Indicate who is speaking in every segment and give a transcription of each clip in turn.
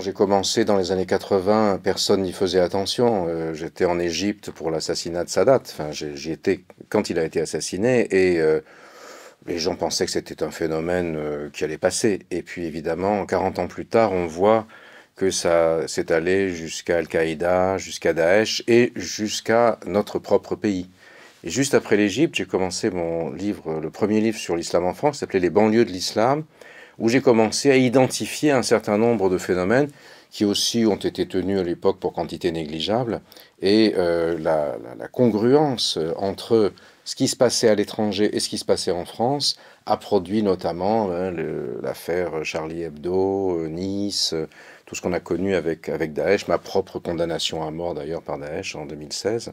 Speaker 1: j'ai commencé dans les années 80, personne n'y faisait attention. Euh, j'étais en Égypte pour l'assassinat de Sadat. Enfin, j'y étais quand il a été assassiné et euh, les gens pensaient que c'était un phénomène euh, qui allait passer. Et puis évidemment, 40 ans plus tard, on voit que ça s'est allé jusqu'à Al-Qaïda, jusqu'à Daesh et jusqu'à notre propre pays. Et juste après l'Égypte, j'ai commencé mon livre, le premier livre sur l'islam en France, s'appelait Les banlieues de l'islam où j'ai commencé à identifier un certain nombre de phénomènes qui aussi ont été tenus à l'époque pour quantité négligeable, et euh, la, congruence euh, entre ce qui se passait à l'étranger et ce qui se passait en France a produit notamment hein, l'affaire Charlie Hebdo, euh, Nice, tout ce qu'on a connu avec, avec Daesh, ma propre condamnation à mort d'ailleurs par Daesh en 2016.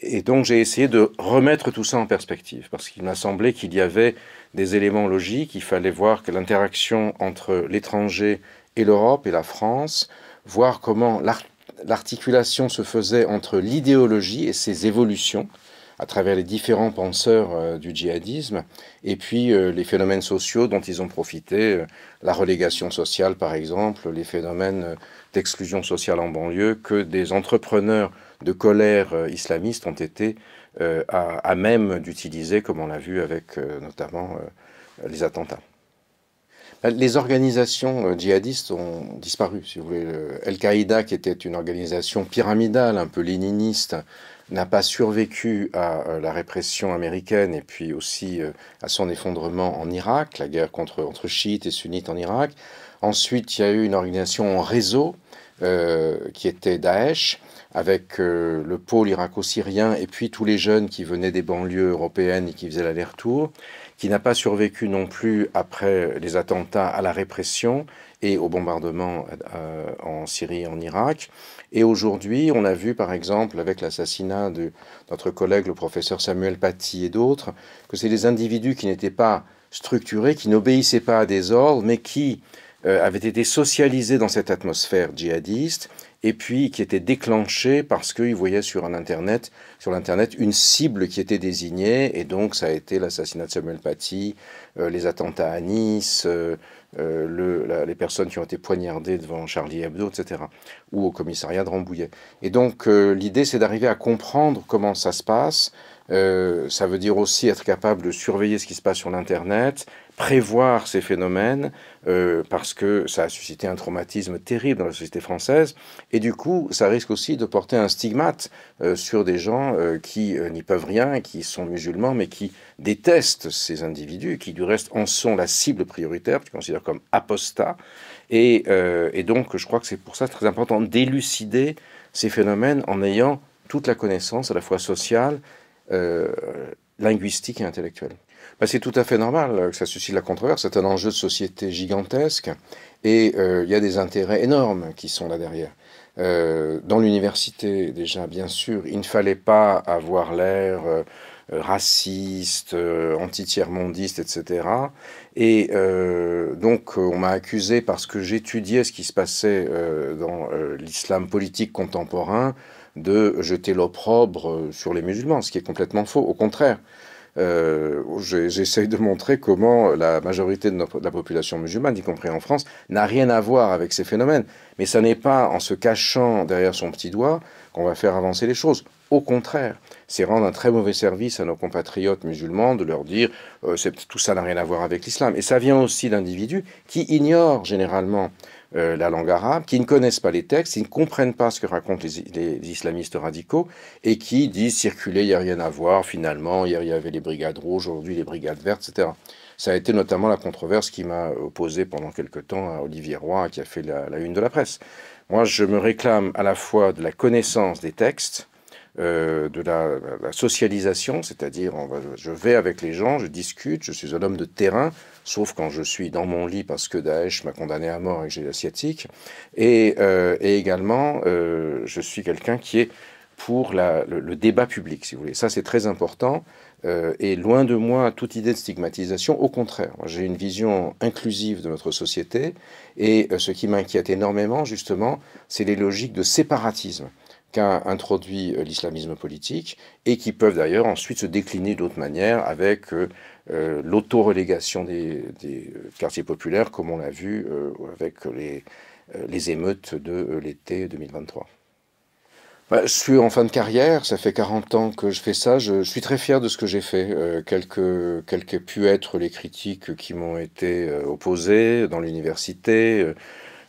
Speaker 1: Et donc j'ai essayé de remettre tout ça en perspective, parce qu'il m'a semblé qu'il y avait des éléments logiques, il fallait voir que l'interaction entre l'étranger et l'Europe et la France, voir comment l'articulation se faisait entre l'idéologie et ses évolutions, à travers les différents penseurs euh, du djihadisme, et puis euh, les phénomènes sociaux dont ils ont profité, euh, la relégation sociale par exemple, les phénomènes d'exclusion sociale en banlieue, que des entrepreneurs de colère islamiste ont été à, à, même d'utiliser, comme on l'a vu avec notamment les attentats. Les organisations euh, djihadistes ont disparu, si vous voulez. Al-Qaïda, qui était une organisation pyramidale, un peu léniniste, n'a pas survécu à euh, la répression américaine et puis aussi euh, à son effondrement en Irak, la guerre contre, entre chiites et sunnites en Irak. Ensuite, il y a eu une organisation en réseau qui était Daesh, avec euh, le pôle irako-syrien et puis tous les jeunes qui venaient des banlieues européennes et qui faisaient l'aller-retour, qui n'a pas survécu non plus après les attentats à la répression et au bombardement euh, en Syrie et en Irak. Et aujourd'hui, on a vu par exemple avec l'assassinat de notre collègue le professeur Samuel Paty et d'autres, que c'est des individus qui n'étaient pas structurés, qui n'obéissaient pas à des ordres, mais qui euh, avait été socialisé dans cette atmosphère djihadiste et puis qui était déclenché parce qu'il voyait sur un internet, sur l'internet une cible qui était désignée et donc ça a été l'assassinat de Samuel Paty, euh, les attentats à Nice, euh, les personnes qui ont été poignardées devant Charlie Hebdo, etc. ou au commissariat de Rambouillet. Et donc l'idée c'est d'arriver à comprendre comment ça se passe euh, ça veut dire aussi être capable de surveiller ce qui se passe sur l'Internet, prévoir ces phénomènes, euh, parce que ça a suscité un traumatisme terrible dans la société française, et du coup, ça risque aussi de porter un stigmate euh, sur des gens qui n'y peuvent rien, qui sont musulmans, mais qui détestent ces individus, qui du reste en sont la cible prioritaire, qui considère comme apostat, et, et donc je crois que c'est pour ça très important d'élucider ces phénomènes en ayant toute la connaissance à la fois sociale, euh, linguistique et intellectuelle. Bah, c'est tout à fait normal euh, que ça suscite la controverse, c'est un enjeu de société gigantesque et euh, il y a des intérêts énormes qui sont là derrière. dans l'université, déjà, bien sûr, il ne fallait pas avoir l'air euh, raciste, euh, anti tiers mondiste etc. Et euh, donc, on m'a accusé parce que j'étudiais ce qui se passait dans l'islam politique contemporain de jeter l'opprobre sur les musulmans, ce qui est complètement faux. Au contraire, j'essaye de montrer comment la majorité de, de, la population musulmane, y compris en France, n'a rien à voir avec ces phénomènes. Mais ça n'est pas en se cachant derrière son petit doigt qu'on va faire avancer les choses. Au contraire, c'est rendre un très mauvais service à nos compatriotes musulmans de leur dire euh, tout ça n'a rien à voir avec l'islam. Et ça vient aussi d'individus qui ignorent généralement euh, la langue arabe, qui ne connaissent pas les textes, qui ne comprennent pas ce que racontent les, islamistes radicaux et qui disent circuler, il n'y a rien à voir finalement, il y avait les brigades rouges, aujourd'hui les brigades vertes, etc. Ça a été notamment la controverse qui m'a opposé pendant quelque temps à Olivier Roy qui a fait la une de la presse. Moi, je me réclame à la fois de la connaissance des textes, euh, de la, socialisation, c'est-à-dire je vais avec les gens, je discute, je suis un homme de terrain, sauf quand je suis dans mon lit parce que Daesh m'a condamné à mort et que j'ai l'asiatique. Et, euh, également, euh, je suis quelqu'un qui est pour le, débat public, si vous voulez. Ça, c'est très important. et loin de moi toute idée de stigmatisation, au contraire, j'ai une vision inclusive de notre société, et ce qui m'inquiète énormément, justement, c'est les logiques de séparatisme qu'a introduit euh, l'islamisme politique et qui peuvent d'ailleurs ensuite se décliner d'autres manières avec lauto euh, euh, l'autorélégation des, quartiers populaires, comme on l'a vu avec les, les, émeutes de l'été 2023. Bah, je suis en fin de carrière, ça fait 40 ans que je fais ça, je, suis très fier de ce que j'ai fait, Quelques, quelles que, pu être les critiques qui m'ont été opposées dans l'université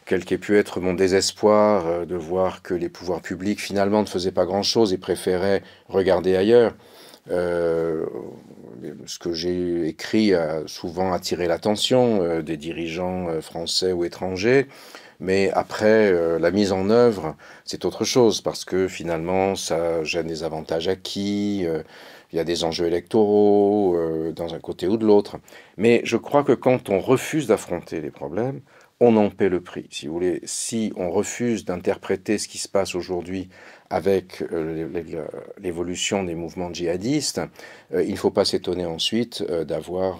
Speaker 1: quel qu'ait pu être mon désespoir euh, de voir que les pouvoirs publics finalement ne faisaient pas grand-chose et préféraient regarder ailleurs, euh, ce que j'ai écrit a souvent attiré l'attention euh, des dirigeants français ou étrangers. Mais après, la mise en œuvre, c'est autre chose, parce que finalement, ça gêne des avantages acquis, il y a des enjeux électoraux dans un côté ou de l'autre. Mais je crois que quand on refuse d'affronter les problèmes, on en paie le prix. Si vous voulez, si on refuse d'interpréter ce qui se passe aujourd'hui avec euh, l'évolution des mouvements djihadistes, euh, il ne faut pas s'étonner ensuite euh, d'avoir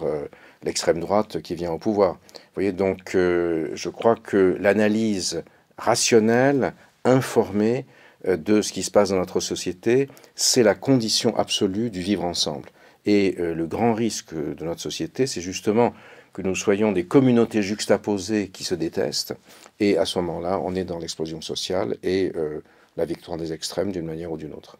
Speaker 1: l'extrême droite qui vient au pouvoir. Vous voyez, donc je crois que l'analyse rationnelle, informée de ce qui se passe dans notre société, c'est la condition absolue du vivre ensemble. Et le grand risque de notre société, c'est justement que nous soyons des communautés juxtaposées qui se détestent. Et à ce moment-là, on est dans l'explosion sociale et euh, la victoire des extrêmes d'une manière ou d'une autre.